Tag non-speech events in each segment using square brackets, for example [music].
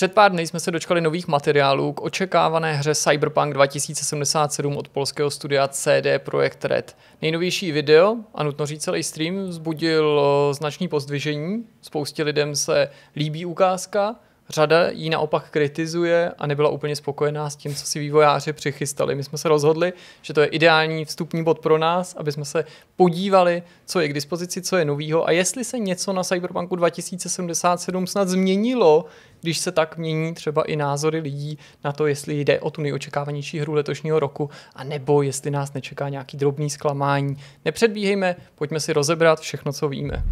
Před pár dny jsme se dočkali nových materiálů k očekávané hře Cyberpunk 2077 od polského studia CD Projekt Red. Nejnovější video, a nutno říct celý stream, vzbudil eh, značný pozdvižení. Spoustě lidem se líbí ukázka, Řada ji naopak kritizuje a nebyla úplně spokojená s tím, co si vývojáři přichystali. My jsme se rozhodli, že to je ideální vstupní bod pro nás, aby jsme se podívali, co je k dispozici, co je novýho a jestli se něco na Cyberpunku 2077 snad změnilo, když se tak mění třeba i názory lidí na to, jestli jde o tu nejočekávanější hru letošního roku, a nebo jestli nás nečeká nějaký drobný zklamání. Nepředbíhejme, pojďme si rozebrat všechno, co víme.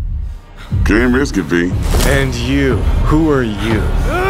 Game risk it, V. And you, who are you?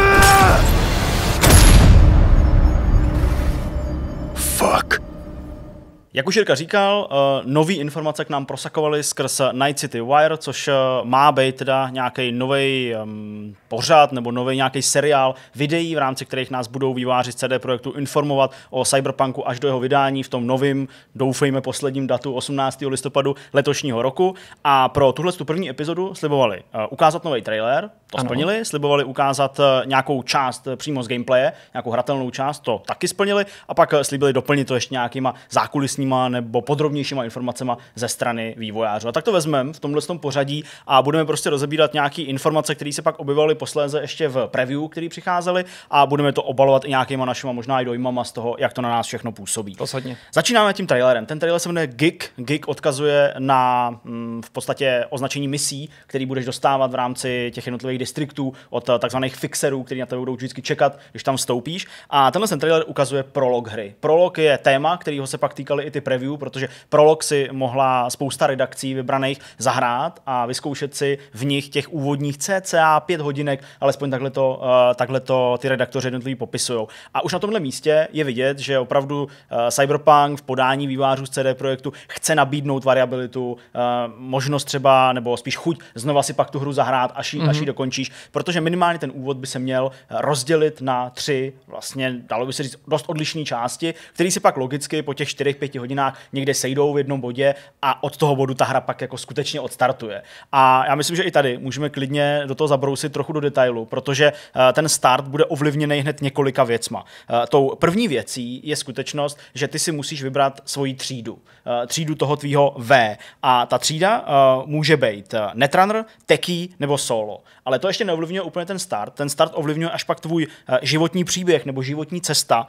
Jak už Jirka říkal, eh, nové informace k nám prosakovaly skrz Night City Wire, což eh, má být teda nějaký nový um, ehm, pořad nebo nový nějaký seriál videí, v rámci kterých nás budou výváři CD Projektu informovat o Cyberpunku až do jeho vydání v tom novém, doufejme, posledním datu 18. listopadu letošního roku. A pro tuhle tu první epizodu slibovali uh, ukázat nový trailer, to ano. splnili, slibovali ukázat nějakou část přímo z gameplaye, nějakou hratelnou část, to taky splnili, a pak slibili doplnit to ještě nějakýma zákulisními dalšíma nebo podrobnějšíma informacema ze strany vývojářů. A tak to vezmeme v tomhle tom pořadí a budeme prostě rozebírat nějaké informace, které se pak objevovaly posléze ještě v preview, které přicházely a budeme to obalovat i nějakýma našima možná i dojmama z toho, jak to na nás všechno působí. Posledně. Začínáme tím trailerem. Ten trailer se jmenuje Gig. Gig odkazuje na mm, v podstatě označení misí, který budeš dostávat v rámci těch jednotlivých distriktů od eh, takzvaných fixerů, kteří na tebe budou vždycky čekat, když tam vstoupíš. A tenhle ten trailer ukazuje prolog hry. Prolog je téma, kterýho se pak týkaly i ty ty preview, protože prolog si mohla spousta redakcí vybraných zahrát a vyzkoušet si v nich těch úvodních cca pět hodinek, alespoň takhle to, eh, takhle to ty redaktoři jednotliví popisují. A už na tomhle místě je vidět, že opravdu eh, Cyberpunk v podání vývářů z CD Projektu chce nabídnout variabilitu, eh, možnost třeba, nebo spíš chuť znova si pak tu hru zahrát, až ji, mm-hmm. dokončíš, protože minimálně ten úvod by se měl rozdělit na tři, vlastně dalo by se říct, dost odlišné části, které si pak logicky po těch 4-5 hodinách někde sejdou v jednom bodě a od toho bodu ta hra pak jako skutečně odstartuje. A já myslím, že i tady můžeme klidně do toho zabrousit trochu do detailu, protože eh, ten start bude ovlivněný hned několika věcma. Eh, tou první věcí je skutečnost, že ty si musíš vybrat svoji třídu. Eh, třídu toho tvýho V. A ta třída může být netrunner, teký nebo solo. Ale to ještě neovlivňuje úplně ten start. Ten start ovlivňuje až pak tvůj životní příběh nebo životní cesta,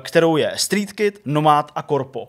kterou je Street Kid, Nomad a Korpo.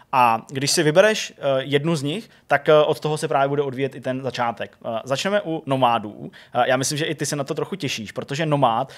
A když si vybereš eh, jednu z nich, tak eh, od toho se právě bude odvíjet i ten začátek. Eh, začneme u nomádů. Já myslím, že i ty se na to trochu těšíš, protože nomád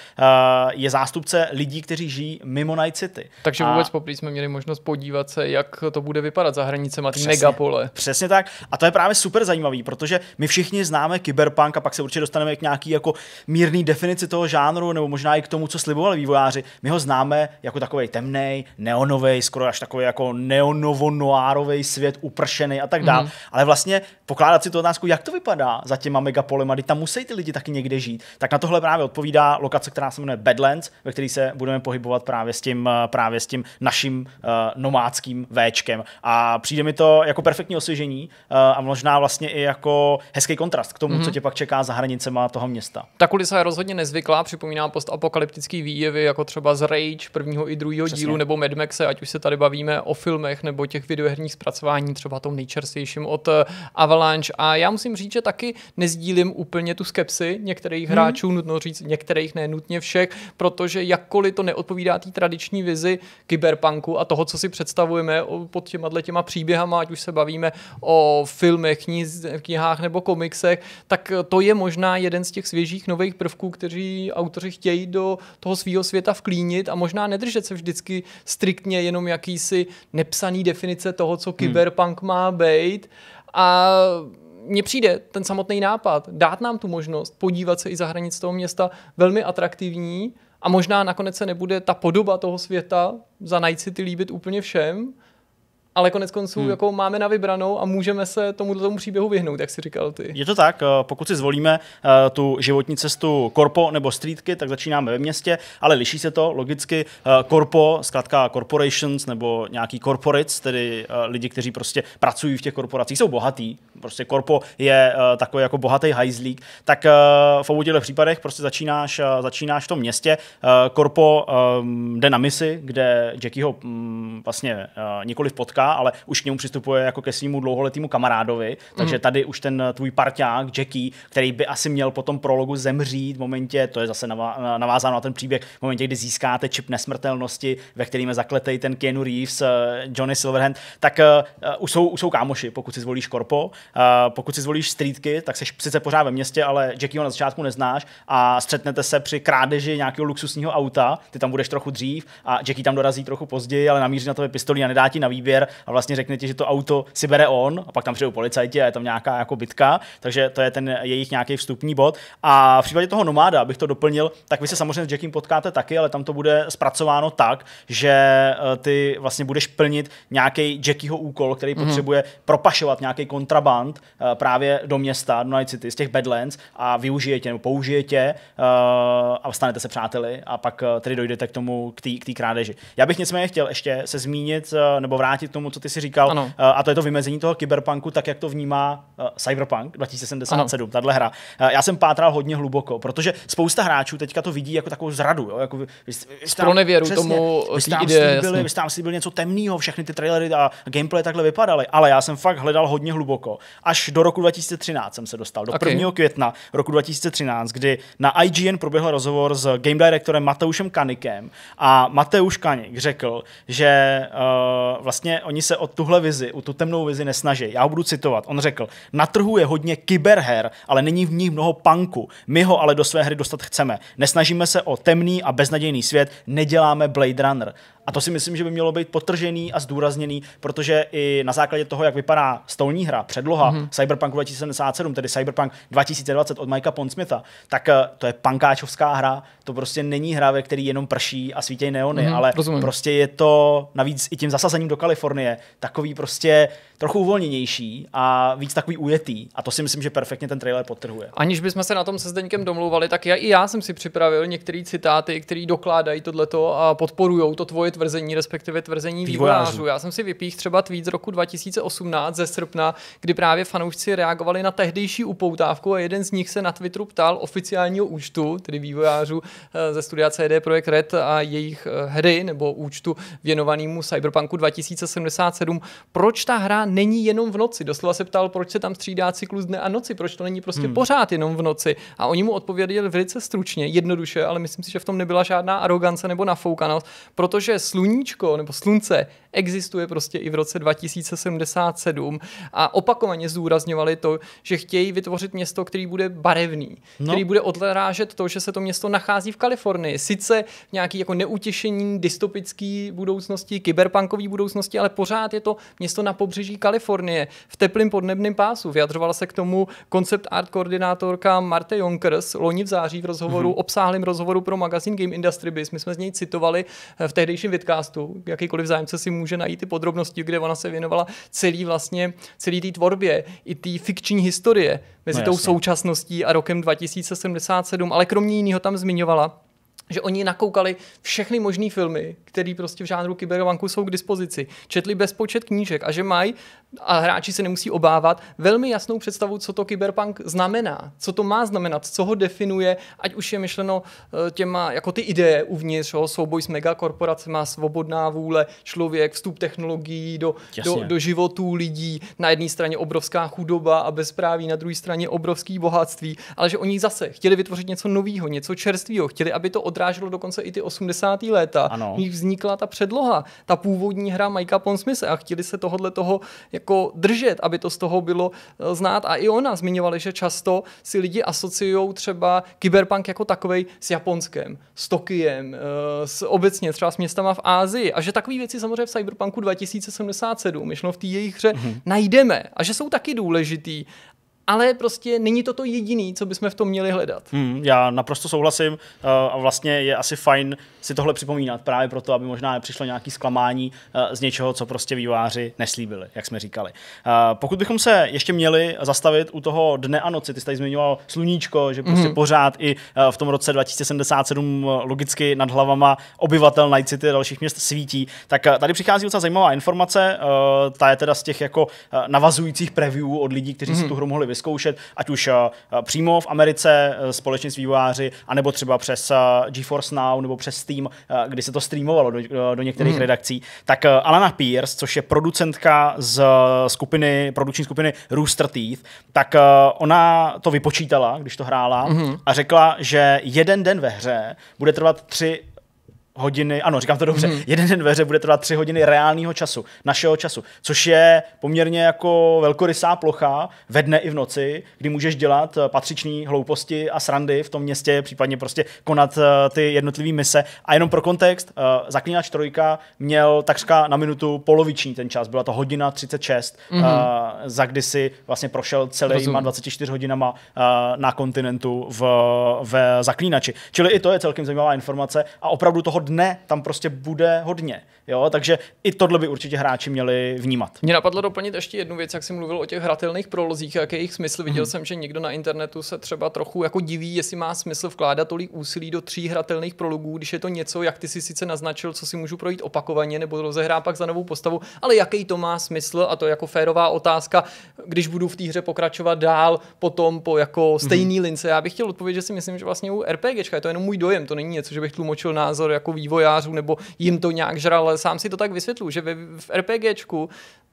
je zástupce lidí, kteří žijí mimo Night City. Takže vůbec a... poprvé jsme měli možnost podívat se, jak to bude vypadat za hranicemi. té megapole. Přesně tak. A to je právě super zajímavý, protože my všichni známe kyberpunk a pak se určitě dostaneme k nějaký jako mírný definici toho žánru, nebo možná i k tomu, co slibovali vývojáři. My ho známe jako takový temný, neonový, skoro až takový jako neonový noárový svět upršený a tak dále. Mm. Ale vlastně pokládat si tu otázku, jak to vypadá za těma megapolema, kdy tam musí ty lidi taky někde žít, tak na tohle právě odpovídá lokace, která se jmenuje Badlands, ve které se budeme pohybovat právě s tím, eh, právě s tím naším uh, nomádským Včkem. A přijde mi to jako perfektní osvěžení uh, a možná vlastně i jako hezký kontrast k tomu, mm. co mhm. tě pak čeká za hranicema toho města. Ta kulisa je rozhodně nezvyklá, připomíná postapokalyptický výjevy, jako třeba z Rage prvního i druhého dílu nebo Mad Maxe, ať už se tady bavíme o filmech nebo těch videoherních zpracování, třeba tom nejčerstvějším od eh, Avalanche. A já musím říct, že taky nezdílím úplně tu skepsi některých hmm. hráčů, nutno říct některých, ne nutně všech, protože jakkoliv to neodpovídá té tradiční vizi kyberpunku a toho, co si představujeme pod těma těma příběhama, ať už se bavíme o filmech, kniz, knihách nebo komiksech, tak eh, to je možná jeden z těch svěžích nových prvků, kteří autoři chtějí do toho svého světa vklínit a možná nedržet se vždycky striktně jenom jakýsi nepsaný definice definice toho, co hmm. kyberpunk hmm. má být. A mně přijde ten samotný nápad dát nám tu možnost podívat se i za hranic toho města velmi atraktivní a možná nakonec se nebude ta podoba toho světa za Night City líbit úplně všem, ale konec konců hmm. jako máme na vybranou a můžeme se tomu tomu příběhu vyhnout, jak si říkal ty. Je to tak, eh, pokud si zvolíme eh, tu životní cestu korpo nebo streetky, tak začínáme ve městě, ale liší se to logicky. Korpo, eh, zkrátka corporations nebo nějaký corporates, tedy lidi, kteří prostě pracují v těch korporacích, jsou bohatí. Prostě korpo je takový jako bohatý hajzlík, tak v obou těchto případech prostě začínáš, začínáš v tom městě. Korpo ehm, jde na misi, kde Jackieho mm, vlastně nikoli potká Jacka, ale už k němu přistupuje jako ke svýmu dlouholetému kamarádovi, takže mm. tady už ten eh, tvůj parťák Jackie, který by asi měl po tom prologu zemřít v momentě, to je zase navázáno na ten příběh, v momentě, kdy získáte čip nesmrtelnosti, ve kterým je zakletej ten Keanu Reeves, eh, Johnny Silverhand, tak uh, už, jsou, už jsou kámoši, pokud si zvolíš korpo, uh, pokud si zvolíš streetky, tak jsi sice pořád ve městě, ale Jackie ho na začátku neznáš a střetnete se při krádeži nějakého luxusního auta, ty tam budeš trochu dřív a Jackie tam dorazí trochu později, ale namíří na tebe pistoli a nedá ti na výběr a vlastně řekne ti, že to auto si bere on a pak tam přijdou policajti a je tam nějaká jako bitka, takže to je ten jejich nějaký vstupní bod. A v případě toho nomáda, abych to doplnil, tak vy se samozřejmě s Jackiem potkáte taky, ale tam to bude zpracováno tak, že eh, ty vlastně budeš plnit nějaký Jackieho úkol, který mm-hmm. potřebuje propašovat nějaký kontraband eh, právě do města, do Night City, z těch Badlands a využije tě nebo použije tě eh, a stanete se přáteli a pak tedy dojdete k tomu, k té krádeži. Já bych nicméně chtěl ještě se zmínit nebo vrátit k tomu tomu, co ty si říkal, ano. Eh, a to je to vymezení toho kyberpunku, tak jak to vnímá eh, Cyberpunk 2077, ano. tato hra. Eh, já jsem pátral hodně hluboko, protože spousta hráčů teďka to vidí jako takovou zradu. Jo? Jako vy, vy, vy tam, nevěru přesně, tomu vy tam ide, slíbili, vy tam slíbili něco temného, všechny ty trailery a gameplay takhle vypadaly, ale já jsem fakt hledal hodně hluboko. Až do roku 2013 jsem se dostal, do 1. okay. května roku 2013, kdy na IGN proběhl rozhovor s game directorem Mateušem Kanikem a Mateuš Kanik řekl, že uh, vlastně oni oni se o tuhle vizi, o tu temnou vizi nesnaží. Já ho budu citovat. On řekl, na trhu je hodně kyberher, ale není v ní mnoho panku. My ho ale do své hry dostat chceme. Nesnažíme se o temný a beznadějný svět, neděláme Blade Runner. A to si myslím, že by mělo být potržený a zdůrazněný, protože i na základě toho, jak vypadá stolní hra, předloha mm-hmm. Cyberpunk 2077, tedy Cyberpunk 2020 od Mikea Pondsmitha, tak eh, to je pankáčovská hra. To prostě není hra, ve které jenom prší a svítí neony, mm-hmm, ale rozumím. prostě je to navíc i tím zasazením do Kalifornie takový prostě trochu uvolněnější a víc takový ujetý. A to si myslím, že perfektně ten trailer potrhuje. Aniž bychom se na tom se Zdeňkem domluvali, tak já, i já jsem si připravil některé citáty, které dokládají tohleto a podporují to tvoje tvrzení, respektive tvrzení vývojářů. vývojářů. Já jsem si vypích třeba tweet z roku 2018 ze srpna, kdy právě fanoušci reagovali na tehdejší upoutávku a jeden z nich se na Twitteru ptal oficiálního účtu, tedy vývojářů eh, ze studia CD Projekt Red a jejich eh, hry nebo účtu věnovanému Cyberpunku 2077, proč ta hra není jenom v noci. Doslova se ptal, proč se tam střídá cyklus dne a noci, proč to není prostě hmm. pořád jenom v noci. A oni mu odpověděli velice stručně, jednoduše, ale myslím si, že v tom nebyla žádná arogance nebo nafoukanost, protože sluníčko nebo slunce existuje prostě i v roce 2077 a opakovaně zdůrazňovali to, že chtějí vytvořit město, který bude barevný, no. který bude odrážet to, že se to město nachází v Kalifornii. Sice v nějaký jako neutěšení dystopický budoucnosti, kyberpunkový budoucnosti, ale pořád je to město na pobřeží Kalifornie v teplým podnebným pásu. Vyjadřovala se k tomu koncept art koordinátorka Marte Jonkers loni v září v rozhovoru, mm-hmm. obsáhlém rozhovoru pro magazín Game Industry Biz. My jsme z něj citovali eh, v tehdejším Vidcastu, jakýkoliv zájemce si může najít ty podrobnosti, kde ona se věnovala celý vlastně, celý té tvorbě, i té fikční historie mezi no, tou současností a rokem 2077, ale kromě jiného tam zmiňovala, že oni nakoukali všechny možné filmy, které prostě v žánru kyberovanku jsou k dispozici, četli bezpočet knížek a že mají, a hráči se nemusí obávat, velmi jasnou představu, co to kyberpunk znamená, co to má znamenat, co ho definuje, ať už je myšleno eh, těma, jako ty ideje uvnitř, jo, souboj s megakorporacemi, svobodná vůle, člověk, vstup technologií do, do, do životů lidí, na jedné straně obrovská chudoba a bezpráví, na druhé straně obrovský bohatství, ale že oni zase chtěli vytvořit něco nového, něco čerstvého, chtěli, aby to odrazilo odráželo dokonce i ty 80. léta. V nich vznikla ta předloha, ta původní hra Majka Ponsmise a chtěli se tohohle toho jako držet, aby to z toho bylo eh, znát. A i ona zmiňovala, že často si lidi asociují třeba kyberpunk jako takovej s Japonskem, s Tokiem, eh, s obecně třeba s městama v Ázii. A že takové věci samozřejmě v Cyberpunku 2077, myšlo no v té jejich hře, mm-hmm. najdeme. A že jsou taky důležitý ale prostě není to to jediný, co bychom v tom měli hledat. Hmm, já naprosto souhlasím uh, a vlastně je asi fajn si tohle připomínat právě proto, aby možná přišlo nějaké zklamání uh, z něčeho, co prostě výváři neslíbili, jak jsme říkali. Uh, pokud bychom se ještě měli zastavit u toho dne a noci, ty jsi tady zmiňoval sluníčko, že prostě hmm. pořád i v tom roce 2077 logicky nad hlavama obyvatel Night City a dalších měst svítí, tak tady přichází docela zajímavá informace, ta je teda z těch jako navazujících preview od lidí, kteří hmm. si mhm. tu hru mohli vyzkoušet, ať už eh, přímo v Americe eh, společně s vývojáři, anebo třeba přes eh, GeForce Now nebo přes Steam, kdy se to streamovalo do, do některých mm. redakcí, tak Alana Pierce, což je producentka z skupiny, produkční skupiny Rooster Teeth, tak ona to vypočítala, když to hrála mm. a řekla, že jeden den ve hře bude trvat tři hodiny, ano, říkám to dobře, hmm. [laughs] jeden den ve hře bude trvat tři hodiny reálného času, našeho času, což je poměrně jako velkorysá plocha ve dne i v noci, kdy můžeš dělat eh, patřiční hlouposti a srandy v tom městě, případně prostě konat eh, ty jednotlivé mise. A jenom pro kontext, eh, Zaklínač trojka měl takřka na minutu poloviční ten čas, byla to hodina 36, hmm. za kdy si vlastně prošel celýma 24 hodinama na kontinentu v, v Zaklínači. Čili i to je celkem zajímavá informace a opravdu toho dne tam prostě bude hodně. Jo, takže i tohle by určitě hráči měli vnímat. Mě napadlo doplnit ještě jednu věc, jak jsi mluvil o těch hratelných prolozích, jaký jejich smysl. Mhm. Viděl hmm. jsem, že někdo na internetu se třeba trochu jako diví, jestli má smysl vkládat tolik úsilí do tří hratelných prologů, když je to něco, jak ty si sice naznačil, co si můžu projít opakovaně nebo rozehrát pak za novou postavu, ale jaký to má smysl a to je jako férová otázka, když budu v té hře pokračovat dál potom po jako mhm. stejný hmm. lince. Já bych chtěl odpovědět, že si myslím, že vlastně u RPGčka je to jenom můj dojem, to není něco, že bych tlumočil názor jako vývojářů nebo jim to nějak žral ale sám si to tak vysvětlu, že v v RPGčku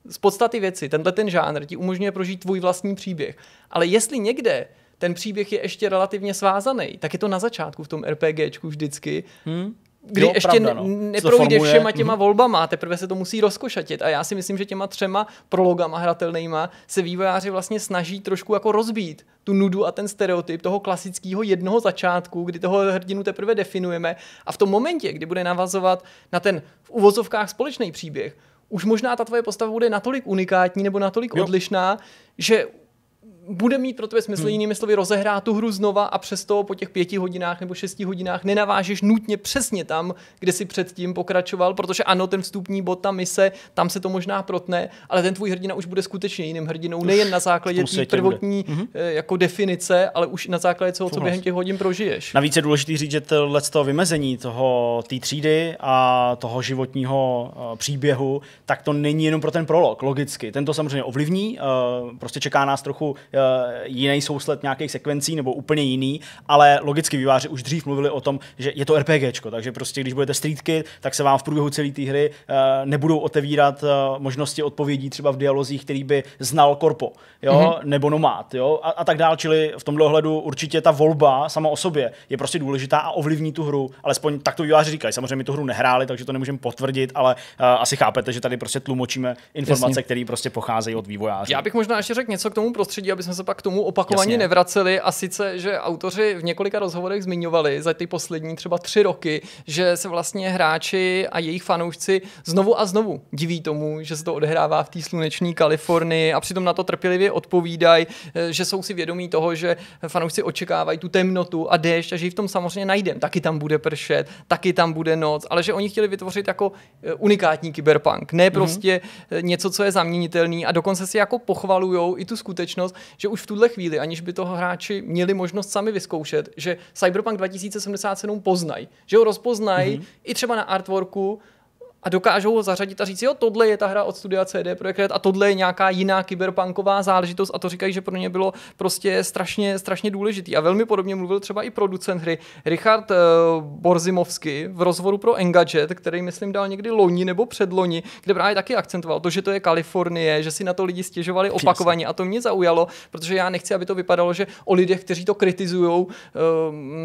z podstaty věci tenhle ten žánr ti umožňuje prožít tvůj vlastní příběh. Ale jestli někde ten příběh je ještě relativně svázaný, tak je to na začátku v tom RPGčku vždycky. Hmm kdy jo, ještě pravda, no. neprojde formuje... všema těma mm-hmm. volbama, teprve se to musí rozkošatit. A já si myslím, že těma třema prologama hratelnýma se vývojáři vlastně snaží trošku jako rozbít tu nudu a ten stereotyp toho klasického jednoho začátku, kdy toho hrdinu teprve definujeme. A v tom momentě, kdy bude navazovat na ten v uvozovkách společný příběh, už možná ta tvoje postava bude natolik unikátní nebo natolik jo. odlišná, že bude mít pro tebe smysl, hmm. jinými slovy, rozehrát tu hru znova a přesto po těch pěti hodinách nebo šesti hodinách nenavážeš nutně přesně tam, kde si předtím pokračoval, protože ano, ten vstupní bod, ta mise, tam se to možná protne, ale ten tvůj hrdina už bude skutečně jiným hrdinou, už nejen na základě té prvotní bude. Mhm. Eh, jako definice, ale už na základě toho, co během těch hodin prožiješ. Navíc je důležité říct, že tohle toho vymezení toho té třídy a toho životního eh, příběhu, tak to není jenom pro ten prolog, logicky. Ten to samozřejmě ovlivní, eh, prostě čeká nás trochu Eh, jiný sousled nějakých sekvencí nebo úplně jiný, ale logicky výváři už dřív mluvili o tom, že je to RPGčko, takže prostě když budete streetky, tak se vám v průběhu celé té hry eh, nebudou otevírat eh, možnosti odpovědí třeba v dialozích, který by znal Korpo, jo, mm-hmm. nebo Nomád, jo, a, a tak dál, čili v tomhle ohledu určitě ta volba sama o sobě je prostě důležitá a ovlivní tu hru, alespoň tak to výváři říkají. Samozřejmě tu hru nehráli, takže to nemůžeme potvrdit, ale uh, asi chápete, že tady prostě tlumočíme informace, které prostě pocházejí od vývojářů. Já bych možná ještě řekl něco k tomu prostředí, aby jsme se pak k tomu opakovaně Jasně. nevraceli. A sice, že autoři v několika rozhovorech zmiňovali za ty poslední třeba tři roky, že se vlastně hráči a jejich fanoušci znovu a znovu diví tomu, že se to odehrává v té sluneční Kalifornii a přitom na to trpělivě odpovídají, eh, že jsou si vědomí toho, že fanoušci očekávají tu temnotu a déšť a že ji v tom samozřejmě najdem. Taky tam bude pršet, taky tam bude noc, ale že oni chtěli vytvořit jako eh, unikátní kyberpunk, ne mhm. prostě mm-hmm. něco, co je zaměnitelný a dokonce si jako pochvalujou i tu skutečnost, že už v tuhle chvíli, aniž by toho hráči měli možnost sami vyzkoušet, že Cyberpunk 2077 poznají, že ho rozpoznají mm-hmm. i třeba na artworku, a dokážou ho zařadit a říct, jo, tohle je ta hra od studia CD Projekt Red a tohle je nějaká jiná kyberpunková záležitost a to říkají, že pro ně bylo prostě strašně, strašně důležitý. A velmi podobně mluvil třeba i producent hry Richard uh, Borzimovsky v rozhovoru pro Engadget, který myslím dal někdy loni nebo předloni, kde právě taky akcentoval to, že to je Kalifornie, že si na to lidi stěžovali opakovaně a to mě zaujalo, protože já nechci, aby to vypadalo, že o lidech, kteří to kritizují, um,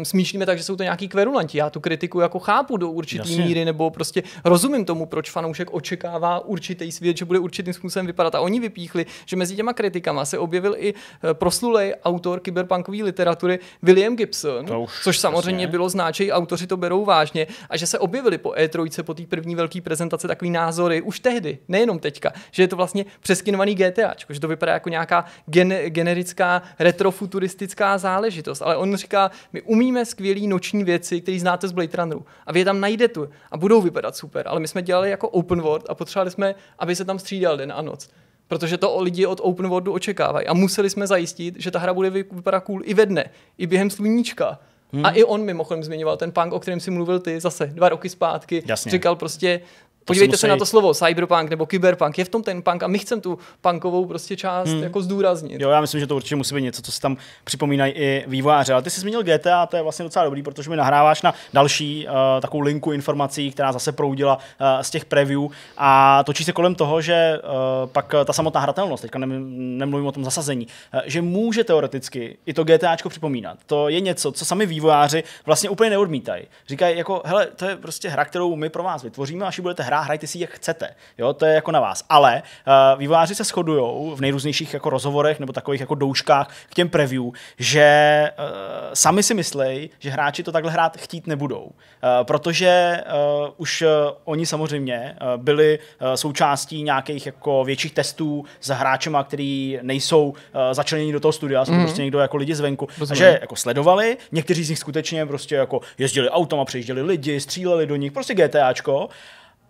eh, smýšlíme tak, že jsou to nějaký kverulanti. Já tu kritiku jako chápu do určité míry nebo prostě rozumím tomu, proč fanoušek očekává určitý svět, že bude určitým způsobem vypadat. A oni vypíchli, že mezi těma kritikama se objevil i eh, proslulej autor kyberpunkové literatury William Gibson, už, což samozřejmě jasně. bylo znáčej, autoři to berou vážně, a že se objevili po E3, po té první velké prezentace, takový názory už tehdy, nejenom teďka, že je to vlastně přeskinovaný GTA, že to vypadá jako nějaká gen- generická retrofuturistická záležitost, ale on říká, my umíme skvělé noční věci, které znáte z Blade Runneru a vy je tam najdete a budou vypadat super, ale my jsme jsme dělali jako open world a potřebovali jsme, aby se tam střídal den a noc. Protože to lidi od open worldu očekávají. A museli jsme zajistit, že ta hra bude vypadat cool i ve dne, i během sluníčka. Hmm. A i on mimochodem zmiňoval ten punk, o kterém si mluvil ty zase dva roky zpátky. Jasně. Říkal prostě, Podívejte musí... se na to slovo cyberpunk nebo kyberpunk, je v tom ten punk a my chceme tu punkovou prostě část hmm. jako zdůraznit. Jo, já myslím, že to určitě musí být něco, co se tam připomínají i vývojáři. Ale ty jsi zmínil GTA, to je vlastně docela dobrý, protože mi nahráváš na další uh, takovou linku informací, která zase proudila uh, z těch preview a točí se kolem toho, že uh, pak ta samotná hratelnost, teďka nemluvím o tom zasazení, uh, že může teoreticky i to GTAčko připomínat. To je něco, co sami vývojáři vlastně úplně neodmítají. Říkají jako, hele, to je prostě hra, kterou my pro vás vytvoříme, až ji budete hrát dobrá, hrajte si jak chcete. Jo, to je jako na vás. Ale uh, vývojáři se shodují v nejrůznějších jako rozhovorech nebo takových jako douškách k těm preview, že uh, sami si myslí, že hráči to takhle hrát chtít nebudou. Uh, protože uh, už uh, oni samozřejmě uh, byli uh, součástí nějakých jako větších testů s hráčema, který nejsou uh, začleněni do toho studia, jsou mm. prostě někdo jako lidi zvenku. a že jako sledovali, někteří z nich skutečně prostě jako jezdili autem a lidi, stříleli do nich, prostě GTAčko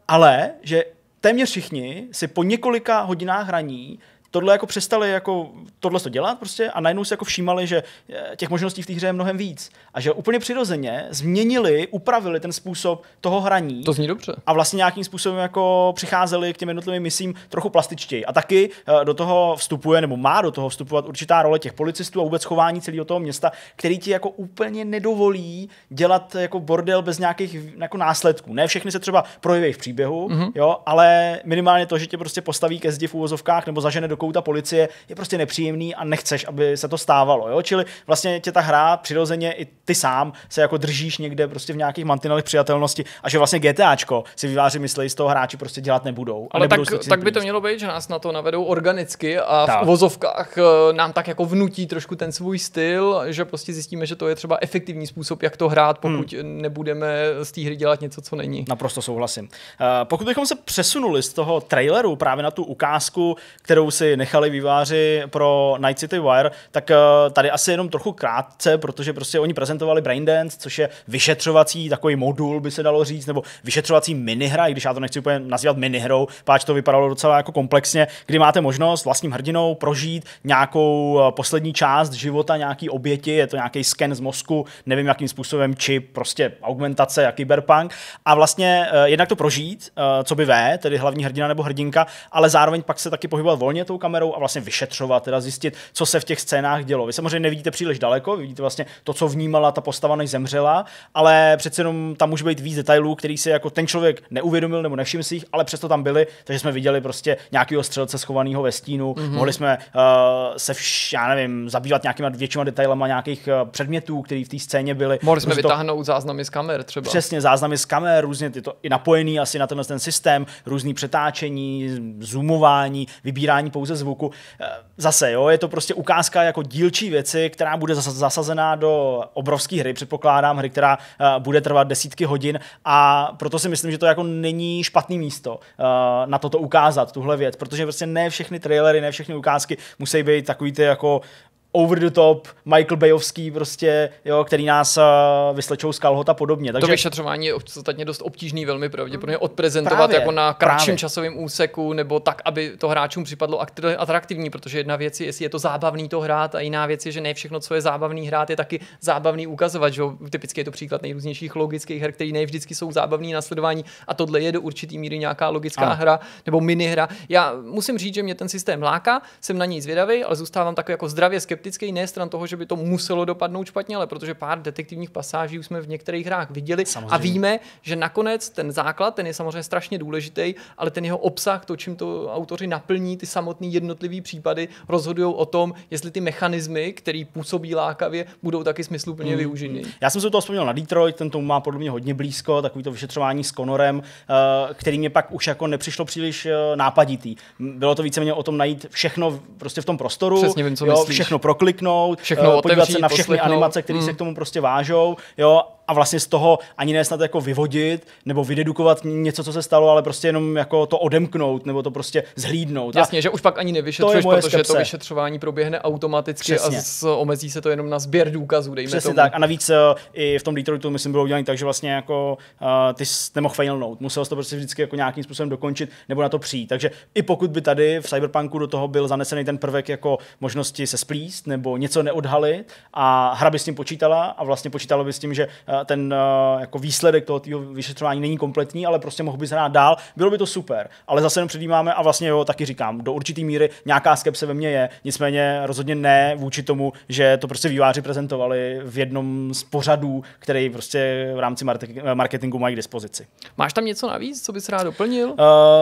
ale že téměř všichni si po několika hodinách hraní tohle jako přestali jako tohle to dělat prostě a najednou si jako všímali, že eh, těch možností v té hře je mnohem víc a že úplně přirozeně změnili, upravili ten způsob toho hraní. To zní dobře. A vlastně nějakým způsobem jako přicházeli k těm jednotlivým misím trochu plastičtěji. A taky eh, do toho vstupuje nebo má do toho vstupovat určitá role těch policistů a vůbec chování celého toho města, který ti jako úplně nedovolí dělat jako bordel bez nějakých jako následků. Ne všechny se třeba projeví v příběhu, mm-hmm. jo, ale minimálně to, že tě prostě postaví ke zdi v úvozovkách nebo zažene do do kouta policie, je prostě nepříjemný a nechceš, aby se to stávalo. Jo? Čili vlastně tě ta hra přirozeně i ty sám se jako držíš někde prostě v nějakých mantinelech přijatelnosti a že vlastně GTAčko si výváři myslí, z toho hráči prostě dělat nebudou. Ale nebudou tak, tak by to mělo být, že nás na to navedou organicky a tak. v vozovkách eh, nám tak jako vnutí trošku ten svůj styl, že prostě zjistíme, že to je třeba efektivní způsob, jak to hrát, pokud hmm. nebudeme z té hry dělat něco, co není. Naprosto souhlasím. Eh, pokud bychom se přesunuli z toho traileru právě na tu ukázku, kterou si si nechali výváři pro Night City Wire, tak eh, tady asi jenom trochu krátce, protože prostě oni prezentovali Braindance, což je vyšetřovací takový modul, by se dalo říct, nebo vyšetřovací minihra, i když já to nechci úplně nazývat minihrou, páč to vypadalo docela jako komplexně, kdy máte možnost vlastním hrdinou prožít nějakou eh, poslední část života nějaký oběti, je to nějaký sken z mozku, nevím jakým způsobem, či prostě augmentace, jaký cyberpunk a vlastně eh, jednak to prožít, co by ve, tedy hlavní hrdina nebo hrdinka, ale zároveň pak se taky pohybovat volně tou tou kamerou a vlastně vyšetřovat, teda zjistit, co se v těch scénách dělo. Vy samozřejmě nevidíte příliš daleko, vidíte vlastně to, co vnímala ta postava, než zemřela, ale přece jenom tam může být víc detailů, který se jako ten člověk neuvědomil nebo nevšiml si jich, ale přesto tam byli, takže jsme viděli prostě nějakého střelce schovaného ve stínu, mm-hmm. mohli jsme uh, se, vš, já nevím, zabývat nějakýma většíma detailama nějakých uh, předmětů, které v té scéně byly. Mohli jsme to... vytáhnout záznamy z kamer třeba. Přesně, záznamy z kamer, různě tyto to i napojený asi na tenhle ten systém, různý přetáčení, zoomování, vybírání pouze pouze zvuku. Eh, zase, jo, je to prostě ukázka jako dílčí věci, která bude zasazená do obrovské hry, předpokládám, hry, která eh, bude trvat desítky hodin a proto si myslím, že to jako není špatný místo eh, na toto ukázat, tuhle věc, protože prostě ne všechny trailery, ne všechny ukázky musí být takový ty jako over the top, Michael Bayovský prostě, jo, který nás uh, vyslečou z kalhot a podobně. Takže... To vyšetřování je ostatně dost obtížný, velmi pravděpodobně odprezentovat právě, jako na kratším právě. časovém úseku, nebo tak, aby to hráčům připadlo atraktivní, protože jedna věc je, jestli je to zábavný to hrát a jiná věc je, že ne všechno, co je zábavný hrát, je taky zábavný ukazovat, že typicky je to příklad nejrůznějších logických her, které ne vždycky jsou zábavný na sledování a tohle je do určitý míry nějaká logická a. hra nebo minihra. Já musím říct, že mě ten systém láká, jsem na něj zvědavý, ale zůstávám tak jako zdravě skeptický skeptický ne stran toho, že by to muselo dopadnout špatně, ale protože pár detektivních pasáží už jsme v některých hrách viděli samozřejmě. a víme, že nakonec ten základ, ten je samozřejmě strašně důležitý, ale ten jeho obsah, to, čím to autoři naplní, ty samotné jednotlivé případy, rozhodují o tom, jestli ty mechanismy, které působí lákavě, budou taky smysluplně mm. využity. Já jsem se toho vzpomněl na Detroit, ten tomu má podle mě hodně blízko, takový to vyšetřování s Konorem, eh, který mě pak už jako nepřišlo příliš eh, nápaditý. Bylo to víceméně o tom najít všechno prostě v tom prostoru. Přesně vím, co jo, všechno pro prokliknout, všechno eh, podívat otevřít, se na všechny poslechnout. animace, které hmm. se k mm. tomu prostě vážou, jo, a vlastně z toho ani ne snad jako vyvodit nebo vydedukovat něco, co se stalo, ale prostě jenom jako to odemknout nebo to prostě zhlídnout. Jasně, a že už pak ani nevyšetřuješ, to protože skepse. to vyšetřování proběhne automaticky Přesně. a z, omezí se to jenom na sběr důkazů, dejme Přesně tomu. tak. A navíc eh, i v tom Detroitu, myslím, bylo udělané tak, že vlastně jako uh, ty jsi nemohl failnout. Musel jsi to prostě vždycky jako nějakým způsobem dokončit nebo na to přijít. Takže i pokud by tady v Cyberpunku do toho byl zanesený ten prvek jako možnosti se splíst nebo něco neodhalit a hra by s tím počítala a vlastně počítala by s tím, že uh, Eh, ten eh, jako výsledek toho týho vyšetřování není kompletní, ale prostě mohl bys hrát dál, bylo by to super. Ale zase jenom předjímáme a vlastně jo, taky říkám, do určité míry nějaká skepse ve mně je, nicméně rozhodně ne vůči tomu, že to prostě výváři prezentovali v jednom z pořadů, který prostě v rámci marketingu mají k dispozici. Máš tam něco navíc, co bys rád doplnil? Uh,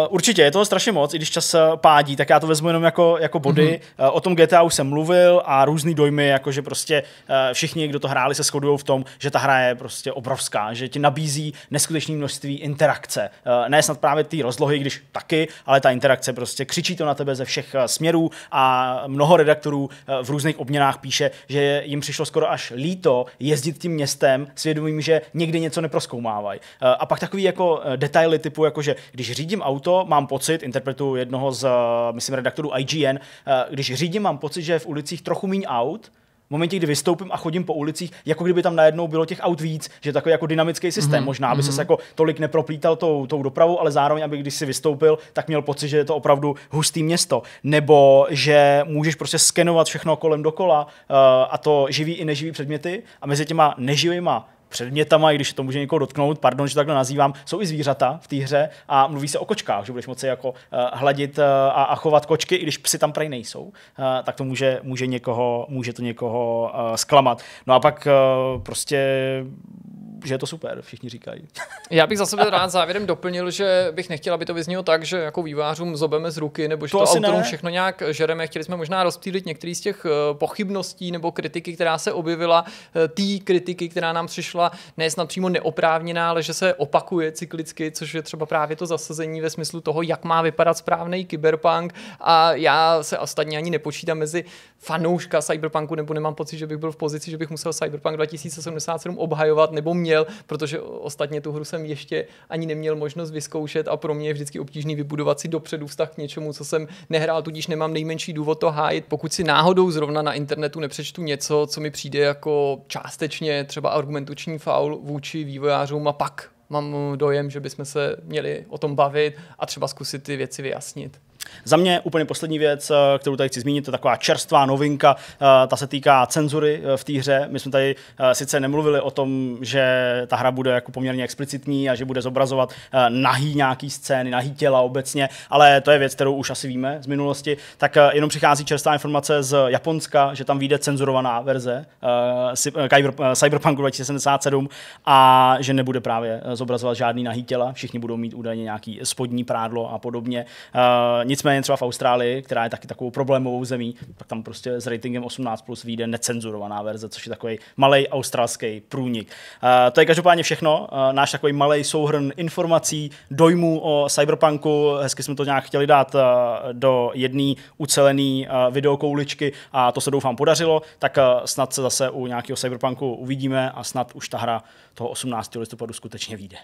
určitě, je toho strašně moc, i když čas pádí, tak já to vezmu jenom jako, jako body. Mm-hmm. Uh, o tom GTA už jsem mluvil a různý dojmy, jakože prostě uh, všichni, kdo to hráli, se shodují v tom, že ta hra je prostě obrovská, že ti nabízí neskutečné množství interakce. Eh, ne snad právě ty rozlohy, když taky, ale ta interakce prostě křičí to na tebe ze všech eh, směrů a mnoho redaktorů eh, v různých obměnách píše, že jim přišlo skoro až líto jezdit tím městem svědomím, že někdy něco neproskoumávají. A pak takový jako detaily typu, jako že když řídím auto, mám pocit, interpretuju jednoho z, myslím, redaktorů IGN, když řídím, mám pocit, že je v ulicích trochu míň aut, v momentě, kdy vystoupím a chodím po ulicích, jako kdyby tam najednou bylo těch aut víc, že takový jako dynamický systém. Mm-hmm. Možná, aby mm-hmm. se jako tolik neproplítal tou, tou dopravou, ale zároveň, aby když si vystoupil, tak měl pocit, že je to opravdu hustý město. Nebo že můžeš prostě skenovat všechno kolem dokola uh, a to živí i neživí předměty a mezi těma neživýma předmětama, i když to může někoho dotknout, pardon, že takhle nazývám, jsou i zvířata v té hře a mluví se o kočkách, že budeš moci jako uh, hladit uh, a, a, chovat kočky, i když psy tam prej nejsou, uh, tak to může, může, někoho, může to někoho uh, zklamat. No a pak uh, prostě že je to super, všichni říkají. Já bych za sebe rád závěrem doplnil, že bych nechtěl, aby to vyznělo tak, že jako vývářům zobeme z ruky, nebo že to, to autorům ne. všechno nějak žereme. Chtěli jsme možná rozptýlit některé z těch eh, pochybností nebo kritiky, která se objevila, eh, té kritiky, která nám přišla ne snad přímo neoprávněná, ale že se opakuje cyklicky, což je třeba právě to zasazení ve smyslu toho, jak má vypadat správný cyberpunk. A já se ostatně ani nepočítám mezi fanouška cyberpunku, nebo nemám pocit, že bych byl v pozici, že bych musel cyberpunk 2077 obhajovat, nebo mě měl, protože ostatně tu hru jsem ještě ani neměl možnost vyzkoušet a pro mě je vždycky obtížný vybudovat si dopředu vztah k něčemu, co jsem nehrál, tudíž nemám nejmenší důvod to hájit. Pokud si náhodou zrovna na internetu nepřečtu něco, co mi přijde jako částečně třeba argumentuční faul vůči vývojářům a pak mám dojem, že bychom se měli o tom bavit a třeba zkusit ty věci vyjasnit. Za mě úplně poslední věc, eh, kterou tady chci zmínit, je taková čerstvá novinka, eh, ta se týká cenzury eh, v té hře. My jsme tady sice nemluvili o tom, že ta hra bude jako poměrně explicitní a že bude zobrazovat nahý nějaký scény, nahý těla obecně, ale to je věc, kterou už asi víme z minulosti. Tak jenom přichází čerstvá informace z Japonska, že tam vyjde cenzurovaná verze Cyberpunku 2077 a že nebude právě zobrazovat žádný nahý těla, všichni budou mít údajně nějaký spodní prádlo a podobně. Nicméně třeba v Austrálii, která je taky takovou problémovou zemí, tak tam prostě s ratingem 18 plus vyjde necenzurovaná verze, což je takový malý australský průnik. Uh, to je každopádně všechno. Uh, náš takový malý souhrn informací, dojmů o Cyberpunku. Hezky jsme to nějak chtěli dát uh, do jedné ucelené uh, videokouličky a to se doufám podařilo. Tak uh, snad se zase u nějakého Cyberpunku uvidíme a snad už ta hra toho 18. listopadu skutečně vyjde.